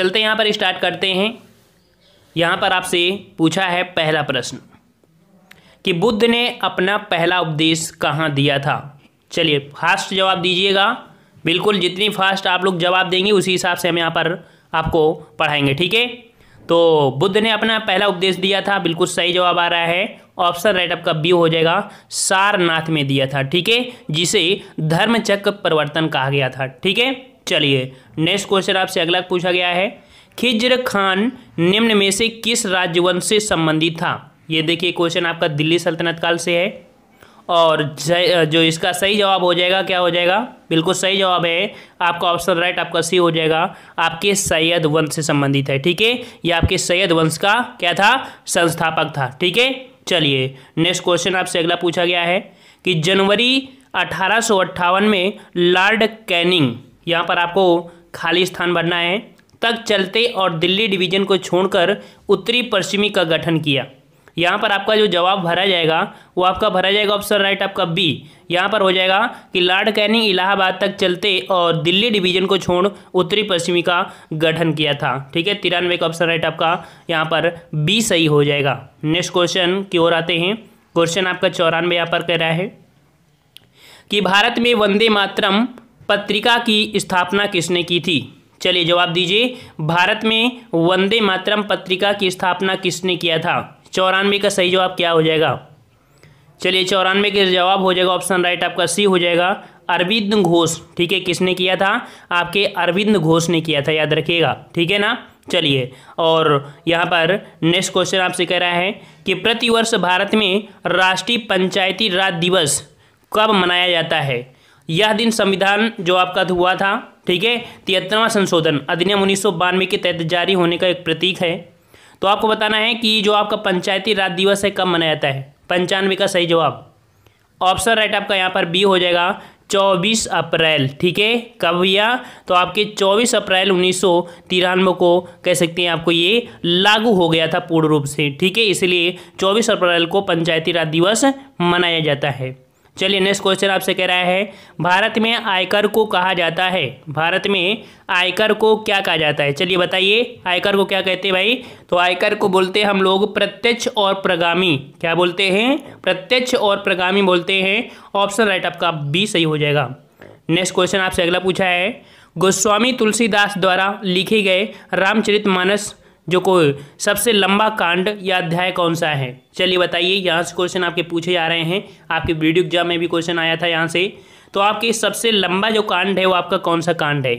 चलते यहाँ पर स्टार्ट करते हैं यहाँ पर आपसे पूछा है पहला प्रश्न कि बुद्ध ने अपना पहला उपदेश कहाँ दिया था चलिए फास्ट जवाब दीजिएगा बिल्कुल जितनी फास्ट आप लोग जवाब देंगे उसी हिसाब से हम यहाँ पर आपको पढ़ाएंगे ठीक है तो बुद्ध ने अपना पहला उपदेश दिया था बिल्कुल सही जवाब आ रहा है ऑप्शन राइट आपका बी हो जाएगा सारनाथ में दिया था ठीक है जिसे धर्मचक्र प्रवर्तन कहा गया था ठीक है चलिए नेक्स्ट क्वेश्चन आपसे अगला पूछा गया है खिजर खान निम्न में से किस राजवंश से संबंधित था ये देखिए क्वेश्चन आपका दिल्ली सल्तनत काल से है और जो इसका सही जवाब हो जाएगा क्या हो जाएगा बिल्कुल सही जवाब है आपका ऑप्शन राइट आपका सी हो जाएगा आपके सैयद वंश से संबंधित है ठीक है ये आपके सैयद वंश का क्या था संस्थापक था ठीक है चलिए नेक्स्ट क्वेश्चन आपसे अगला पूछा गया है कि जनवरी अठारह में लॉर्ड कैनिंग यहाँ पर आपको खाली स्थान भरना है तक चलते और दिल्ली डिवीजन को छोड़कर उत्तरी पश्चिमी का गठन किया यहाँ पर आपका जो जवाब भरा जाएगा वो आपका भरा जाएगा ऑप्शन राइट आपका बी यहाँ पर हो जाएगा कि लॉर्ड कैनिंग इलाहाबाद तक चलते और दिल्ली डिवीजन को छोड़ उत्तरी पश्चिमी का गठन किया था ठीक है तिरानवे का ऑप्शन राइट आपका यहाँ पर बी सही हो जाएगा नेक्स्ट क्वेश्चन की ओर आते हैं क्वेश्चन आपका चौरानवे यहाँ पर कह रहा है कि भारत में वंदे मातरम पत्रिका की स्थापना किसने की थी चलिए जवाब दीजिए भारत में वंदे मातरम पत्रिका की स्थापना किसने किया था चौरानवे का सही जवाब क्या हो जाएगा चलिए चौरानवे का जवाब हो जाएगा ऑप्शन राइट आपका सी हो जाएगा अरविंद घोष ठीक है किसने किया था आपके अरविंद घोष ने किया था याद रखिएगा ठीक है ना चलिए और यहाँ पर नेक्स्ट क्वेश्चन आपसे कह रहा है कि प्रतिवर्ष भारत में राष्ट्रीय पंचायती राज दिवस कब मनाया जाता है यह दिन संविधान जो आपका हुआ था ठीक है तिहत्तरवां संशोधन अधिनियम उन्नीस के तहत जारी होने का एक प्रतीक है तो आपको बताना है कि जो आपका पंचायती राज दिवस है कब मनाया जाता है पंचानवे का सही जवाब ऑप्शन राइट आपका यहाँ पर बी हो जाएगा 24 अप्रैल ठीक है कब भैया तो आपके 24 अप्रैल उन्नीस को कह सकते हैं आपको ये लागू हो गया था पूर्ण रूप से ठीक है इसलिए 24 अप्रैल को पंचायती राज दिवस मनाया जाता है चलिए नेक्स्ट क्वेश्चन आपसे कह रहा है भारत में आयकर को कहा जाता है भारत में आयकर को क्या कहा जाता है चलिए बताइए आयकर को क्या कहते हैं भाई तो आयकर को बोलते हैं हम लोग प्रत्यक्ष और प्रगामी क्या बोलते हैं प्रत्यक्ष और प्रगामी बोलते हैं ऑप्शन राइट आपका बी सही हो जाएगा नेक्स्ट क्वेश्चन आपसे अगला पूछा है गोस्वामी तुलसीदास द्वारा लिखे गए रामचरित मानस जो को सबसे लंबा कांड या अध्याय कौन सा है चलिए बताइए यहाँ से क्वेश्चन आपके पूछे जा रहे हैं आपके वीडियो एग्जाम में भी क्वेश्चन आया था यहाँ से तो आपके सबसे लंबा जो कांड है वो आपका कौन सा कांड है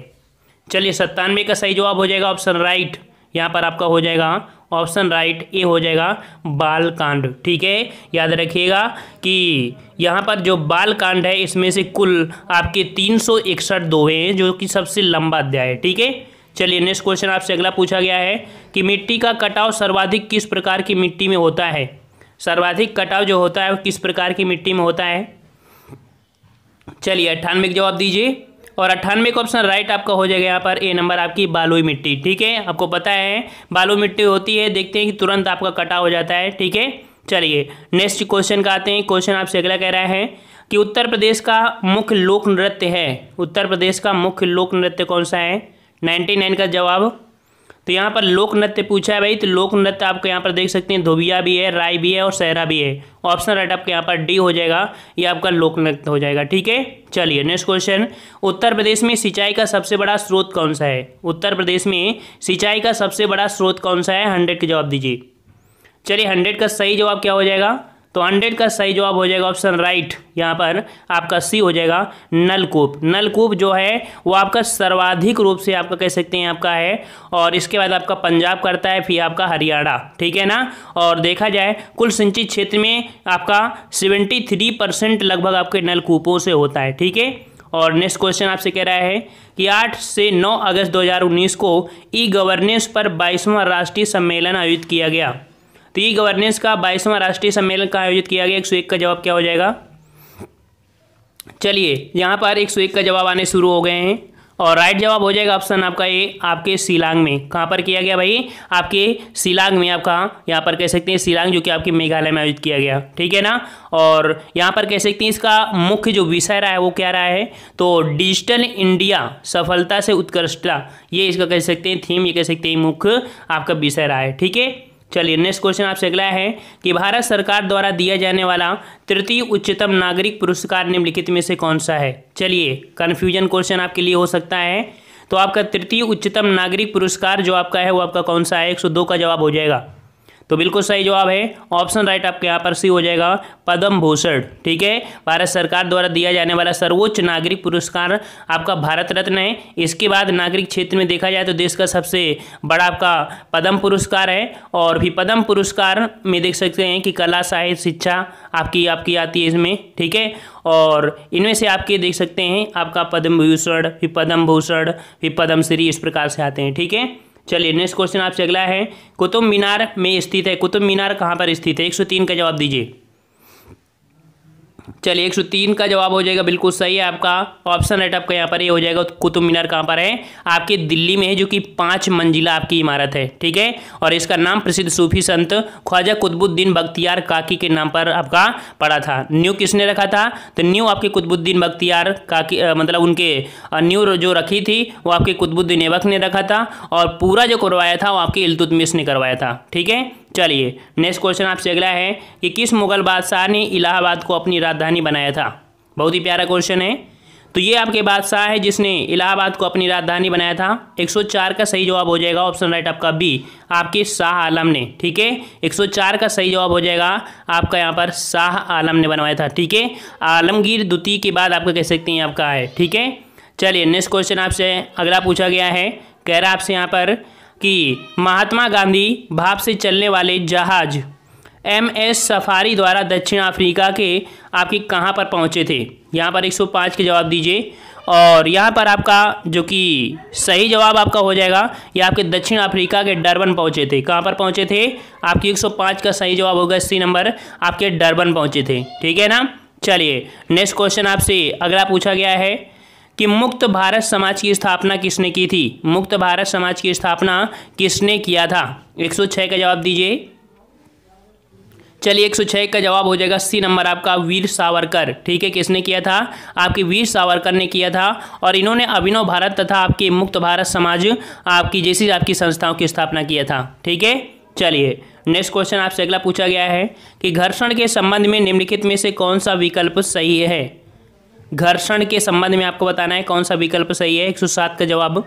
चलिए सत्तानवे का सही जवाब हो जाएगा ऑप्शन राइट यहाँ पर आपका हो जाएगा ऑप्शन राइट ए हो जाएगा बाल कांड ठीक है याद रखिएगा कि यहाँ पर जो बाल कांड है इसमें से कुल आपके तीन सौ इकसठ दोहे हैं जो कि सबसे लंबा अध्याय है ठीक है चलिए नेक्स्ट क्वेश्चन आपसे अगला पूछा गया है कि मिट्टी का कटाव सर्वाधिक किस प्रकार की मिट्टी में होता है सर्वाधिक कटाव जो होता है वो किस प्रकार की मिट्टी में होता है चलिए अट्ठानवे का जवाब दीजिए और अट्ठानवे का ऑप्शन राइट आपका हो जाएगा यहाँ पर ए नंबर आपकी बालुई मिट्टी ठीक है आपको पता है बालू मिट्टी होती है देखते हैं कि तुरंत आपका कटाव हो जाता है ठीक है चलिए नेक्स्ट क्वेश्चन का आते हैं क्वेश्चन आपसे अगला कह रहा है कि उत्तर प्रदेश का मुख्य लोक नृत्य है उत्तर प्रदेश का मुख्य लोक नृत्य कौन सा है नाइन्टी नाइन का जवाब तो यहाँ पर लोक नृत्य पूछा है भाई तो लोक नृत्य आपको यहाँ पर देख सकते हैं धोबिया भी है राय भी है और सहरा भी है ऑप्शन राइट आपके यहाँ पर डी हो जाएगा ये आपका लोक नृत्य हो जाएगा ठीक है चलिए नेक्स्ट क्वेश्चन उत्तर प्रदेश में सिंचाई का सबसे बड़ा स्रोत कौन सा है उत्तर प्रदेश में सिंचाई का सबसे बड़ा स्रोत कौन सा है हंड्रेड के जवाब दीजिए चलिए हंड्रेड का सही जवाब क्या हो जाएगा तो हंड्रेड का सही जवाब हो जाएगा ऑप्शन राइट यहाँ पर आपका सी हो जाएगा नलकूप नलकूप जो है वो आपका सर्वाधिक रूप से आपका कह सकते हैं आपका है और इसके बाद आपका पंजाब करता है फिर आपका हरियाणा ठीक है ना और देखा जाए कुल सिंचित क्षेत्र में आपका सेवेंटी थ्री परसेंट लगभग आपके नलकूपों से होता है ठीक है और नेक्स्ट क्वेश्चन आपसे कह रहा है कि 8 से 9 अगस्त 2019 को ई गवर्नेंस पर 22वां राष्ट्रीय सम्मेलन आयोजित किया गया तो ई गवर्नेंस का बाईसवां राष्ट्रीय सम्मेलन का आयोजित किया गया एक सौ एक का जवाब क्या हो जाएगा चलिए यहाँ पर एक सौ एक का जवाब आने शुरू हो गए हैं और राइट जवाब हो जाएगा ऑप्शन आपका ए आपके शिलांग में कहाँ पर किया गया भाई आपके शिलांग में आपका यहाँ पर कह सकते हैं शिलांग जो कि आपके मेघालय में आयोजित किया गया ठीक है ना और यहाँ पर कह सकते हैं इसका मुख्य जो विषय रहा है वो क्या रहा है तो डिजिटल इंडिया सफलता से उत्कृष्टता ये इसका कह सकते हैं थीम ये कह सकते हैं मुख्य आपका विषय रहा है ठीक है चलिए नेक्स्ट क्वेश्चन आपसे अगला है कि भारत सरकार द्वारा दिया जाने वाला तृतीय उच्चतम नागरिक पुरस्कार निम्नलिखित में से कौन सा है चलिए कन्फ्यूजन क्वेश्चन आपके लिए हो सकता है तो आपका तृतीय उच्चतम नागरिक पुरस्कार जो आपका है वो आपका कौन सा है एक का जवाब हो जाएगा तो बिल्कुल सही जवाब है ऑप्शन राइट आपके यहाँ पर सी हो जाएगा पद्म भूषण ठीक है भारत सरकार द्वारा दिया जाने वाला सर्वोच्च नागरिक पुरस्कार आपका भारत रत्न है इसके बाद नागरिक क्षेत्र में देखा जाए तो देश का सबसे बड़ा आपका पद्म पुरस्कार है और भी पद्म पुरस्कार में देख सकते हैं कि कला साहित्य शिक्षा आपकी आपकी आती है इसमें ठीक है और इनमें से आपके देख सकते हैं आपका पद्म भूषण फिर पद्म भूषण फिर पद्मश्री इस प्रकार से आते हैं ठीक है चलिए नेक्स्ट क्वेश्चन आपसे अगला है कुतुब मीनार में स्थित है कुतुब मीनार कहाँ पर स्थित है एक सौ तीन का जवाब दीजिए चलिए एक सौ तीन का जवाब हो जाएगा बिल्कुल सही है आपका ऑप्शन राइट आपका यहाँ पर ये यह हो जाएगा कुतुब मीनार कहाँ पर है आपके दिल्ली में है जो कि पाँच मंजिला आपकी इमारत है ठीक है और इसका नाम प्रसिद्ध सूफी संत ख्वाजा कुतबुद्दीन बख्तियार काकी के नाम पर आपका पड़ा था न्यू किसने रखा था तो न्यू आपके कुतबुद्दीन बख्तियार काकी मतलब उनके न्यू जो रखी थी वो आपके कुतबुद्दीन ऐबक ने रखा था और पूरा जो करवाया था वो आपके इलतुतमिस ने करवाया था ठीक है चलिए नेक्स्ट क्वेश्चन आपसे अगला है कि किस मुगल बादशाह ने इलाहाबाद को अपनी राजधानी बनाया था बहुत ही प्यारा क्वेश्चन है तो ये आपके बादशाह है जिसने इलाहाबाद को अपनी राजधानी बनाया था 104 का सही जवाब हो जाएगा ऑप्शन राइट आपका बी आपके शाह आलम ने ठीक है 104 का सही जवाब हो जाएगा आपका यहाँ पर शाह आलम ने बनवाया था ठीक है आलमगीर द्वितीय के बाद आपका कह सकते हैं आपका है ठीक है चलिए नेक्स्ट क्वेश्चन आपसे अगला पूछा गया है कह रहा आपसे यहाँ पर कि महात्मा गांधी भाप से चलने वाले जहाज एम एस सफारी द्वारा दक्षिण अफ्रीका के आपके कहाँ पर पहुँचे थे यहाँ पर 105 के जवाब दीजिए और यहाँ पर आपका जो कि सही जवाब आपका हो जाएगा ये आपके दक्षिण अफ्रीका के डरबन पहुँचे थे कहाँ पर पहुँचे थे आपके 105 का सही जवाब होगा सी नंबर आपके डरबन पहुँचे थे ठीक है ना चलिए नेक्स्ट क्वेश्चन आपसे अगला पूछा गया है कि मुक्त भारत समाज की स्थापना किसने की थी मुक्त भारत समाज की स्थापना किसने किया था 106 का जवाब दीजिए चलिए 106 का जवाब हो जाएगा सी नंबर आपका वीर सावरकर ठीक है किसने किया था आपके वीर सावरकर ने किया था और इन्होंने अभिनव भारत तथा आपके मुक्त भारत समाज आपकी जैसी आपकी संस्थाओं की स्थापना किया था ठीक है चलिए नेक्स्ट क्वेश्चन आपसे अगला पूछा गया है कि घर्षण के संबंध में निम्नलिखित में से कौन सा विकल्प सही है घर्षण के संबंध में आपको बताना है कौन सा विकल्प सही है सात का जवाब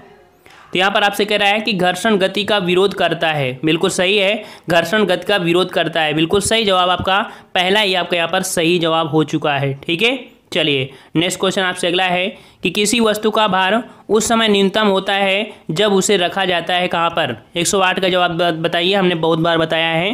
तो यहाँ पर आपसे कह रहा है कि घर्षण गति का विरोध करता है बिल्कुल सही है घर्षण गति का विरोध करता है बिल्कुल सही जवाब आपका पहला ही आपका यहाँ पर सही जवाब हो चुका है ठीक है चलिए नेक्स्ट क्वेश्चन आपसे अगला है कि किसी वस्तु का भार उस समय न्यूनतम होता है जब उसे रखा जाता है कहाँ पर आठ का जवाब बताइए हमने बहुत बार बताया है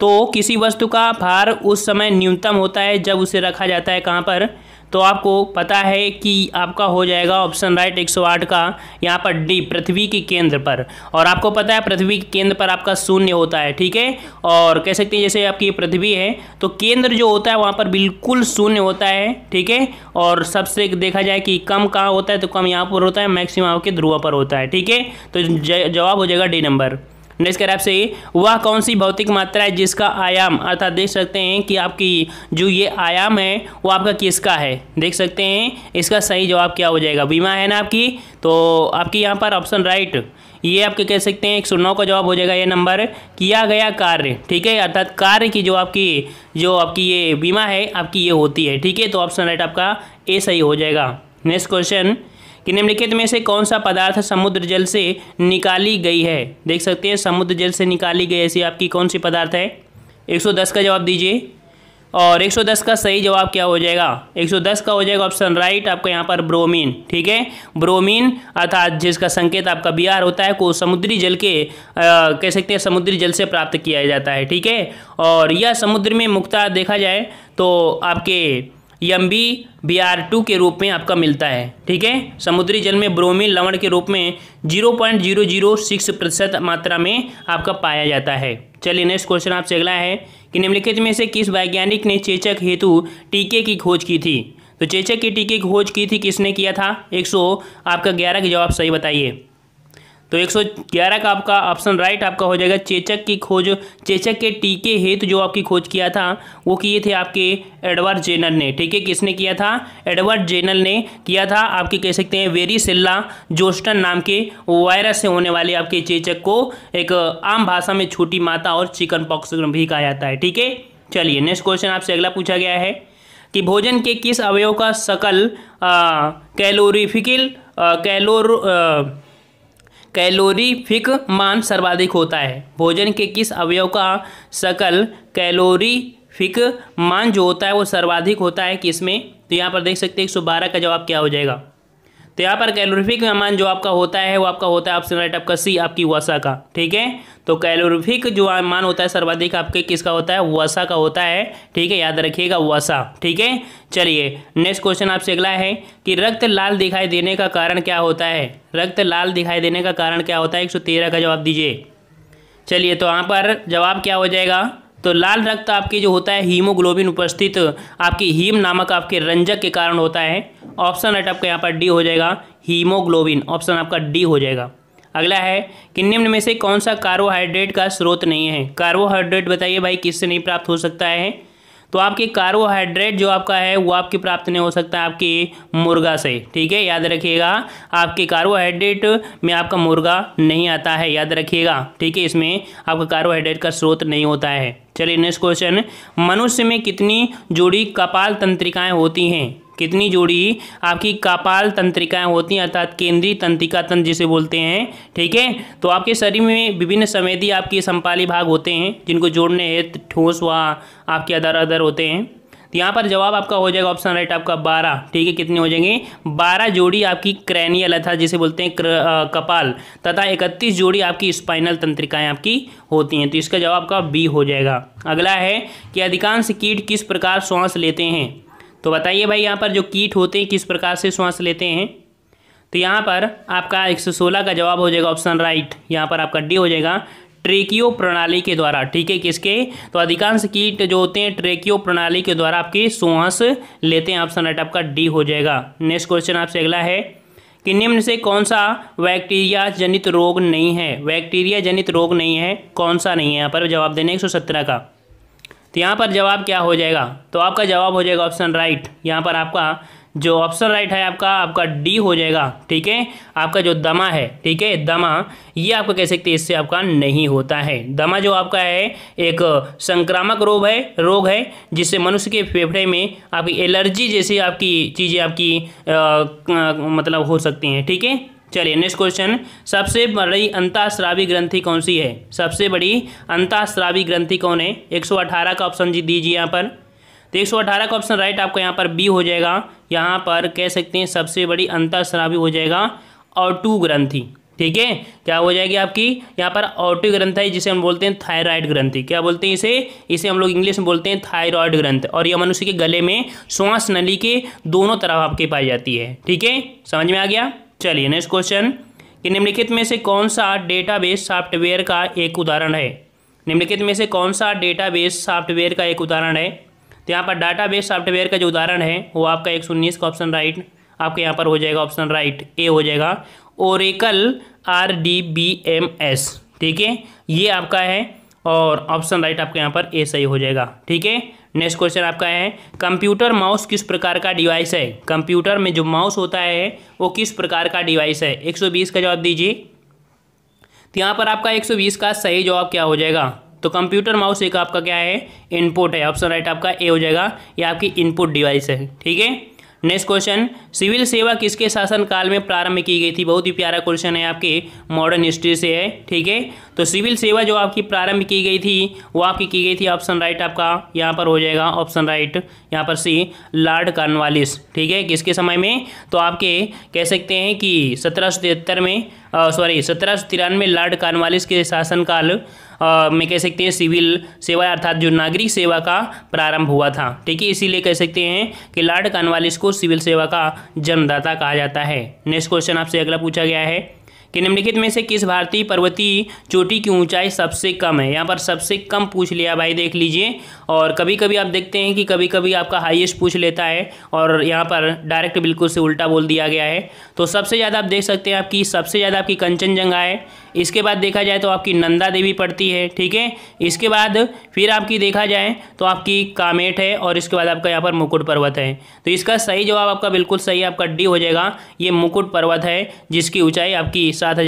तो किसी वस्तु का भार उस समय न्यूनतम होता है जब उसे रखा जाता है कहाँ पर तो आपको पता है कि आपका हो जाएगा ऑप्शन राइट 108 का यहाँ पर डी पृथ्वी के केंद्र पर और आपको पता है पृथ्वी के केंद्र पर आपका शून्य होता है ठीक है और कह सकते हैं जैसे आपकी पृथ्वी है तो केंद्र जो होता है वहाँ पर बिल्कुल शून्य होता है ठीक है और सबसे देखा जाए कि कम कहाँ होता है तो कम यहाँ पर होता है मैक्सिमम आपके ध्रुआ पर होता है ठीक है तो जवाब हो जाएगा डी नंबर नेक्स्ट कह रहा है आपसे वह कौन सी भौतिक मात्रा है जिसका आयाम अर्थात देख सकते हैं कि आपकी जो ये आयाम है वो आपका किसका है देख सकते हैं इसका सही जवाब क्या हो जाएगा बीमा है ना आपकी तो आपकी यहाँ पर ऑप्शन राइट ये आपके कह सकते हैं एक सौ नौ का जवाब हो जाएगा ये नंबर किया गया कार्य ठीक है अर्थात कार्य की जो आपकी जो आपकी ये बीमा है आपकी ये होती है ठीक है तो ऑप्शन राइट आपका ए सही हो जाएगा नेक्स्ट क्वेश्चन कि निम्नलिखित में से कौन सा पदार्थ समुद्र जल से निकाली गई है देख सकते हैं समुद्र जल से निकाली गई ऐसी आपकी कौन सी पदार्थ है 110 का जवाब दीजिए और 110 का सही जवाब क्या हो जाएगा 110 का हो जाएगा ऑप्शन राइट आपका यहाँ पर ब्रोमीन ठीक है ब्रोमीन अर्थात जिसका संकेत आपका बी आर होता है को समुद्री जल के आ, कह सकते हैं समुद्री जल से प्राप्त किया जाता है ठीक है और यह समुद्र में मुक्ता देखा जाए तो आपके M B B R two के रूप में आपका मिलता है ठीक है समुद्री जल में ब्रोमीन लवण के रूप में zero point zero zero six प्रतिशत मात्रा में आपका पाया जाता है चलिए नेक्स्ट क्वेश्चन आपसे अगला है कि निम्नलिखित में से किस वैज्ञानिक ने चेचक हेतु टीके की खोज की थी तो चेचक के टीके की खोज की थी किसने किया था एक सौ आपका ग्यारह के जवाब सही बताइए तो 111 का आपका ऑप्शन राइट आपका हो जाएगा चेचक की खोज चेचक के टीके हेतु जो आपकी खोज किया था वो किए थे आपके एडवर्ड जेनल ने ठीक है किसने किया था एडवर्ड जेनल ने किया था आपके कह सकते हैं वेरीसिल्ला जोस्टन नाम के वायरस से होने वाले आपके चेचक को एक आम भाषा में छोटी माता और चिकन पॉक्स भी कहा जाता है ठीक है चलिए नेक्स्ट क्वेश्चन आपसे अगला पूछा गया है कि भोजन के किस अवयव का सकल कैलोरीफिकल कैलोर कैलोरीफिक मान सर्वाधिक होता है भोजन के किस अवयव का सकल कैलोरीफिक मान जो होता है वो सर्वाधिक होता है किसमें तो यहाँ पर देख सकते हैं एक सौ बारह का जवाब क्या हो जाएगा तो यहाँ पर कैलोरीफिक मान जो आपका होता है वो आपका होता है ऑप्शन राइट आपका सी आपकी वसा का ठीक है तो कैलोरीफिक जो मान होता है सर्वाधिक आपके किसका होता है वसा का होता है ठीक है याद रखिएगा वसा ठीक है चलिए नेक्स्ट क्वेश्चन आपसे अगला है कि रक्त लाल दिखाई देने का कारण क्या होता है रक्त लाल दिखाई देने का कारण क्या होता है एक का जवाब दीजिए चलिए तो यहाँ पर जवाब क्या हो जाएगा तो लाल रक्त आपके जो होता है हीमोग्लोबिन उपस्थित आपकी हीम नामक आपके रंजक के कारण होता है ऑप्शन एट आपका यहाँ पर डी हो जाएगा हीमोग्लोबिन ऑप्शन आपका डी हो जाएगा अगला है कि निम्न में से कौन सा कार्बोहाइड्रेट का स्रोत नहीं है कार्बोहाइड्रेट बताइए भाई किससे नहीं प्राप्त हो सकता है तो आपके कार्बोहाइड्रेट जो आपका है वो आपके प्राप्त नहीं हो सकता है आपके मुर्गा से ठीक है याद रखिएगा आपके कार्बोहाइड्रेट में आपका मुर्गा नहीं आता है याद रखिएगा ठीक है इसमें आपका कार्बोहाइड्रेट का स्रोत नहीं होता है चलिए नेक्स्ट क्वेश्चन मनुष्य में कितनी जोड़ी कपाल तंत्रिकाएं होती हैं कितनी जोड़ी आपकी कपाल तंत्रिकाएं होती हैं अर्थात केंद्रीय तंत्रिका तंत्र जिसे बोलते हैं ठीक है तो आपके शरीर में विभिन्न समेधी आपके संपाली भाग होते हैं जिनको जोड़ने हेत ठोस व आपके अदर अदर होते हैं तो यहाँ पर जवाब आपका हो जाएगा ऑप्शन राइट आपका बारह ठीक है कितने हो जाएंगे बारह जोड़ी आपकी क्रैनियल अर्थात जिसे बोलते हैं कपाल तथा इकतीस जोड़ी आपकी स्पाइनल तंत्रिकाएं आपकी होती हैं तो इसका जवाब आपका बी हो जाएगा अगला है कि अधिकांश कीट किस प्रकार श्वास लेते हैं तो बताइए भाई यहाँ पर जो कीट होते हैं किस प्रकार से श्वास लेते हैं तो यहाँ पर आपका सोलह का जवाब हो जाएगा ऑप्शन राइट यहाँ पर आपका डी हो जाएगा ट्रेकियो प्रणाली के द्वारा ठीक है किसके तो अधिकांश कीट जो होते हैं ट्रेकियो प्रणाली के द्वारा आपके श्वास लेते हैं ऑप्शन राइट आपका डी हो जाएगा नेक्स्ट क्वेश्चन आपसे अगला है कि निम्न से कौन सा बैक्टीरिया जनित रोग नहीं है बैक्टीरिया जनित रोग नहीं है कौन सा नहीं है यहाँ पर जवाब देने एक सौ सत्रह का तो यहाँ पर जवाब क्या हो जाएगा तो आपका जवाब हो जाएगा ऑप्शन राइट यहाँ पर आपका जो ऑप्शन राइट है आपका आपका डी हो जाएगा ठीक है आपका जो दमा है ठीक है दमा ये आपका कह सकते हैं इससे आपका नहीं होता है दमा जो आपका है एक संक्रामक रोग है रोग है जिससे मनुष्य के फेफड़े में आपकी एलर्जी जैसी आपकी चीज़ें आपकी आ, आ, मतलब हो सकती हैं ठीक है चलिए नेक्स्ट क्वेश्चन सबसे बड़ी अंताश्रावी ग्रंथि कौन सी है सबसे बड़ी अंताश्रावी ग्रंथि कौन है 118 का ऑप्शन जी दीजिए यहाँ पर तो एक का ऑप्शन राइट आपका यहाँ पर बी हो जाएगा यहाँ पर कह सकते हैं सबसे बड़ी अंताश्रावी हो जाएगा और टू ग्रंथि ठीक है क्या हो जाएगी आपकी यहाँ पर ऑटो ग्रंथ है जिसे हम बोलते हैं थायराइड ग्रंथि क्या बोलते हैं इसे इसे हम लोग इंग्लिश में बोलते हैं थायराइड ग्रंथ और यह मनुष्य के गले में श्वास नली के दोनों तरफ आपके पाई जाती है ठीक है समझ में आ गया चलिए नेक्स्ट क्वेश्चन कि निम्नलिखित में से कौन सा डेटाबेस सॉफ्टवेयर का एक उदाहरण है निम्नलिखित में से कौन सा डेटाबेस सॉफ्टवेयर का एक उदाहरण है तो यहाँ पर डाटाबेस सॉफ्टवेयर का जो उदाहरण है वो आपका एक सौ उन्नीस का ऑप्शन राइट आपके यहाँ पर हो जाएगा ऑप्शन राइट ए हो जाएगा Oracle R D B M S ठीक है ये आपका है और ऑप्शन राइट आपके यहाँ पर ए सही हो जाएगा ठीक है नेक्स्ट क्वेश्चन आपका है कंप्यूटर माउस किस प्रकार का डिवाइस है कंप्यूटर में जो माउस होता है वो किस प्रकार का डिवाइस है 120 का जवाब दीजिए तो यहाँ पर आपका 120 का सही जवाब क्या हो जाएगा तो कंप्यूटर माउस एक आपका क्या है इनपुट है ऑप्शन राइट आपका ए हो जाएगा या आपकी इनपुट डिवाइस है ठीक है नेक्स्ट क्वेश्चन सिविल सेवा किसके शासनकाल में प्रारंभ की गई थी बहुत ही प्यारा क्वेश्चन है आपके मॉडर्न हिस्ट्री से है ठीक है तो सिविल सेवा जो आपकी प्रारंभ की गई थी वो आपकी की गई थी ऑप्शन राइट आपका यहाँ पर हो जाएगा ऑप्शन राइट यहाँ पर सी लॉर्ड कार्नवालिस ठीक है किसके समय में तो आपके कह सकते हैं कि सत्रह में सॉरी सत्रह सौ तिरानवे लॉर्ड कार्नवालिस के शासनकाल में कह सकते हैं सिविल सेवा अर्थात जो नागरिक सेवा का प्रारंभ हुआ था ठीक है इसीलिए कह सकते हैं कि लॉर्ड कार्नवालिस को सिविल सेवा का जन्मदाता कहा जाता है नेक्स्ट क्वेश्चन आपसे अगला पूछा गया है कि निम्नलिखित में से किस भारतीय पर्वतीय चोटी की ऊंचाई सबसे कम है यहाँ पर सबसे कम पूछ लिया भाई देख लीजिए और कभी कभी आप देखते हैं कि कभी कभी आपका हाईएस्ट पूछ लेता है और यहाँ पर डायरेक्ट बिल्कुल से उल्टा बोल दिया गया है तो सबसे ज़्यादा आप देख सकते हैं आपकी सबसे ज़्यादा आपकी कंचनजंगा है इसके बाद देखा जाए तो आपकी नंदा देवी पड़ती है ठीक है इसके बाद फिर आपकी देखा जाए तो आपकी कामेट है और इसके बाद आपका यहाँ पर मुकुट पर्वत है तो इसका सही जवाब आपका बिल्कुल सही आपका डी हो जाएगा ये मुकुट पर्वत है जिसकी ऊंचाई आपकी सात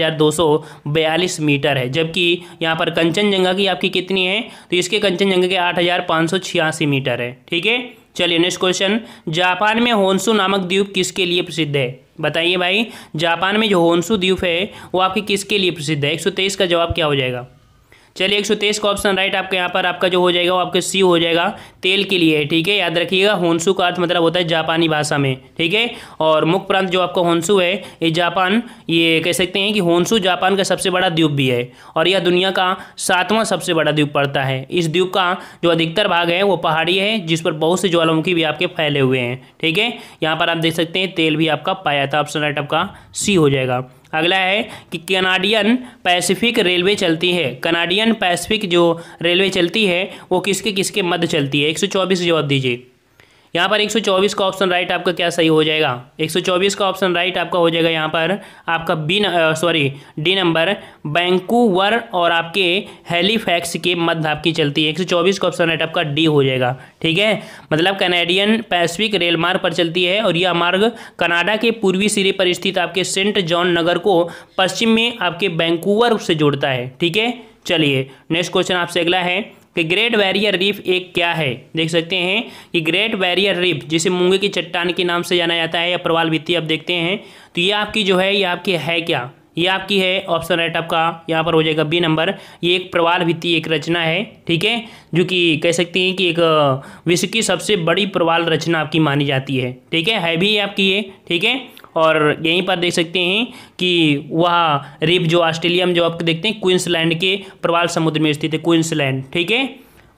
मीटर है जबकि यहाँ पर कंचनजंगा की आपकी कितनी है तो इसके कंचनजंगा के आठ मीटर है ठीक है चलिए नेक्स्ट क्वेश्चन जापान में होन्सू नामक द्वीप किसके लिए प्रसिद्ध है बताइए भाई जापान में जो होन्सू द्वीप है वो आपके किसके लिए प्रसिद्ध है एक का जवाब क्या हो जाएगा चलिए एक सौ तेईस का ऑप्शन राइट आपके यहाँ पर आपका जो हो जाएगा वो आपके सी हो जाएगा तेल के लिए ठीक है याद रखिएगा होंसू का अर्थ मतलब होता है जापानी भाषा में ठीक है और मुख्य प्रांत जो आपका होन्सु है ये जापान ये कह सकते हैं कि होन्सु जापान का सबसे बड़ा द्वीप भी है और यह दुनिया का सातवां सबसे बड़ा द्वीप पड़ता है इस द्वीप का जो अधिकतर भाग है वो पहाड़ी है जिस पर बहुत से ज्वालामुखी भी आपके फैले हुए हैं ठीक है यहाँ पर आप देख सकते हैं तेल भी आपका पाया था ऑप्शन राइट आपका सी हो जाएगा अगला है कि कनाडियन पैसिफिक रेलवे चलती है कनाडियन पैसिफिक जो रेलवे चलती है वो किसके किसके मध्य चलती है एक सौ चौबीस जवाब दीजिए यहाँ पर 124 का ऑप्शन राइट आपका क्या सही हो जाएगा 124 का ऑप्शन राइट आपका हो जाएगा यहाँ पर आपका B sorry D number Vancouver और आपके हेलीफैक्स के मध्य आपकी चलती है 124 का ऑप्शन राइट आपका डी हो जाएगा ठीक है मतलब कैनेडियन पैसिफिक रेल मार्ग पर चलती है और यह मार्ग कनाडा के पूर्वी सिरे पर स्थित आपके सेंट जॉन नगर को पश्चिम में आपके बैंकूवर से जोड़ता है ठीक है चलिए नेक्स्ट क्वेश्चन आपसे अगला है कि ग्रेट बैरियर रीफ एक क्या है देख सकते हैं कि ग्रेट बैरियर रीफ जिसे मूंगे की चट्टान के नाम से जाना जाता है या प्रवाल वित्तीय आप देखते हैं तो ये आपकी जो है ये आपकी है क्या ये आपकी है ऑप्शन राइट आपका यहाँ पर हो जाएगा बी नंबर ये एक प्रवाल भित्ति एक रचना है ठीक है जो कि कह सकते हैं कि एक विश्व की सबसे बड़ी प्रवाल रचना आपकी मानी जाती है ठीक है है भी आपकी ये ठीक है और यहीं पर देख सकते हैं कि वह रिप जो ऑस्ट्रेलिया में जो आप देखते हैं क्वींसलैंड के प्रवाल समुद्र में स्थित है क्वींसलैंड ठीक है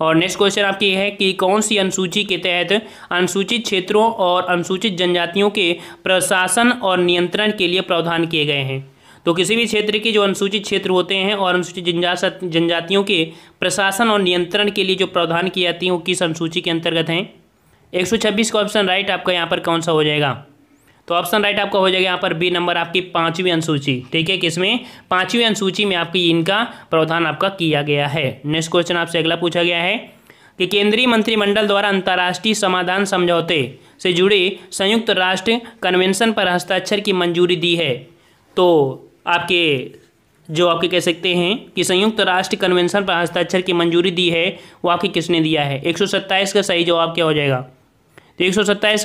और नेक्स्ट क्वेश्चन आपकी है कि कौन सी अनुसूची के तहत अनुसूचित क्षेत्रों और अनुसूचित जनजातियों के प्रशासन और नियंत्रण के लिए प्रावधान किए गए हैं तो किसी भी क्षेत्र के जो अनुसूचित क्षेत्र होते हैं और अनुसूचित जनजातियों के प्रशासन और नियंत्रण के लिए जो प्रावधान की जाती हैं वो किस अनुसूची के अंतर्गत हैं छब्बीस का ऑप्शन राइट आपका यहाँ पर कौन सा हो जाएगा तो ऑप्शन राइट आपका हो जाएगा यहाँ पर बी नंबर आपकी पाँचवीं अनुसूची ठीक है किसमें पाँचवीं अनुसूची में आपकी इनका प्रावधान आपका किया गया है नेक्स्ट क्वेश्चन आपसे अगला पूछा गया है कि केंद्रीय मंत्रिमंडल द्वारा अंतर्राष्ट्रीय समाधान समझौते से जुड़े संयुक्त राष्ट्र कन्वेंशन पर हस्ताक्षर की मंजूरी दी है तो आपके जो आपके कह सकते हैं कि संयुक्त राष्ट्र कन्वेंशन पर हस्ताक्षर की मंजूरी दी है वो आपके किसने दिया है एक का सही जवाब क्या हो जाएगा तो एक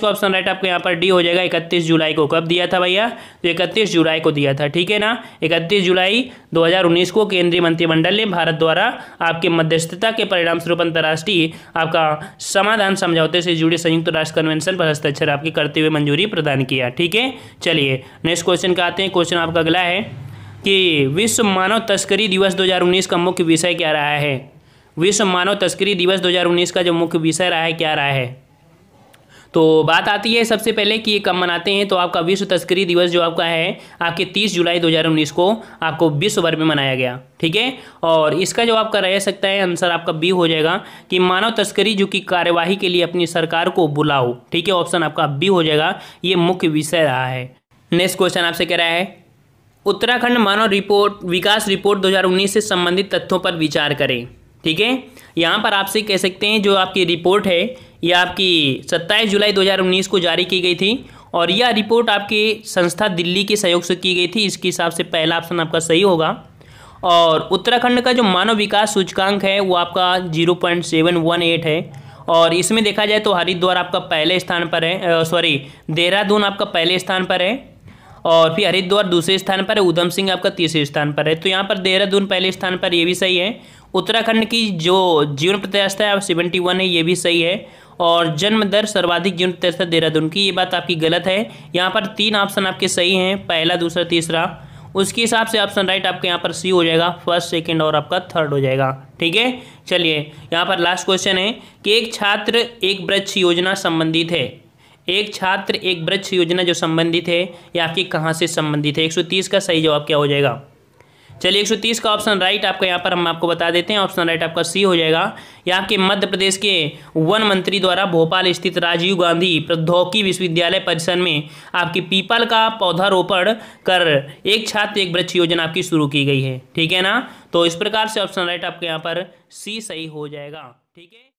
का ऑप्शन राइट आपको यहाँ पर डी हो जाएगा इकतीस जुलाई को कब दिया था भैया तो इकतीस जुलाई को दिया था ठीक है ना इकतीस जुलाई 2019 को केंद्रीय मंत्रिमंडल ने भारत द्वारा आपके मध्यस्थता के परिणाम स्वरूप अंतर्राष्ट्रीय आपका समाधान समझौते से जुड़े संयुक्त राष्ट्र कन्वेंशन पर हस्ताक्षर आपके करते हुए मंजूरी प्रदान किया ठीक है चलिए नेक्स्ट क्वेश्चन का आते हैं क्वेश्चन आपका अगला है कि विश्व मानव तस्करी दिवस 2019 का मुख्य विषय क्या रहा है विश्व मानव तस्करी दिवस 2019 का जो मुख्य विषय रहा है क्या रहा है तो बात आती है सबसे पहले कि ये कब मनाते हैं तो आपका विश्व तस्करी दिवस जो आपका है आपके 30 जुलाई 2019 को आपको विश्व भर में मनाया गया ठीक है और इसका जो आपका रह सकता है आंसर आपका बी हो जाएगा कि मानव तस्करी जो कि कार्यवाही के लिए अपनी सरकार को बुलाओ ठीक है ऑप्शन आपका बी हो जाएगा ये मुख्य विषय रहा है नेक्स्ट क्वेश्चन आपसे कह रहा है उत्तराखंड मानव रिपोर्ट विकास रिपोर्ट 2019 से संबंधित तथ्यों पर विचार करें ठीक है यहाँ पर आपसे कह सकते हैं जो आपकी रिपोर्ट है यह आपकी 27 जुलाई 2019 को जारी की गई थी और यह रिपोर्ट आपकी संस्था दिल्ली के सहयोग से की गई थी इसके हिसाब से पहला ऑप्शन आपका सही होगा और उत्तराखंड का जो मानव विकास सूचकांक है वो आपका zero point seven one eight है और इसमें देखा जाए तो हरिद्वार आपका पहले स्थान पर है सॉरी देहरादून आपका पहले स्थान पर है और फिर हरिद्वार दूसरे स्थान पर है उधम सिंह आपका तीसरे स्थान पर है तो यहाँ पर देहरादून पहले स्थान पर ये भी सही है उत्तराखंड की जो जीवन प्रत्याशा है सेवेंटी वन है ये भी सही है और जन्म दर सर्वाधिक यूनिट तिरसठ देहरादून की ये बात आपकी गलत है यहाँ पर तीन ऑप्शन आपके सही हैं पहला दूसरा तीसरा उसके हिसाब से ऑप्शन राइट आपके यहाँ पर सी हो जाएगा फर्स्ट सेकंड और आपका थर्ड हो जाएगा ठीक है चलिए यहाँ पर लास्ट क्वेश्चन है कि एक छात्र एक वृक्ष योजना संबंधित है एक छात्र एक वृक्ष योजना जो संबंधित है या आपकी कहाँ से संबंधित है 130 का सही जवाब क्या हो जाएगा चलिए 130 का ऑप्शन राइट आपका यहाँ पर हम आपको बता देते हैं ऑप्शन राइट आपका सी हो जाएगा यहाँ के मध्य प्रदेश के वन मंत्री द्वारा भोपाल स्थित राजीव गांधी प्रौद्योगिकी विश्वविद्यालय परिसर में आपके पीपल का पौधारोपण कर एक छात्र एक वृक्ष योजना आपकी शुरू की गई है ठीक है ना तो इस प्रकार से ऑप्शन राइट आपके यहाँ पर सी सही हो जाएगा ठीक है